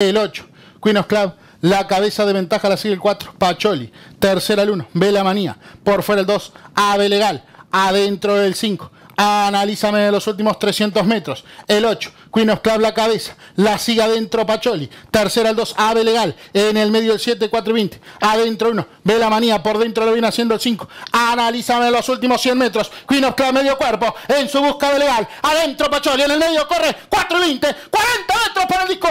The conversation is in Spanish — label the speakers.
Speaker 1: el 8, Queen of Club, la cabeza de ventaja la sigue el 4, Pacholi, tercera el 1, Vela Manía, por fuera el 2, Ave Legal, adentro del 5, Analízame los últimos 300 metros. El 8, Queen of Club la cabeza. La sigue adentro Pacholi. Tercera el 2, Ave Legal. En el medio el 7, 4 y 20. Adentro 1, Vela Manía. Por dentro lo viene haciendo el 5. Analízame los últimos 100 metros. Queen of Club medio cuerpo. En su busca de legal. Adentro Pacholi. En el medio corre 4 y 20. 40 metros para el disco.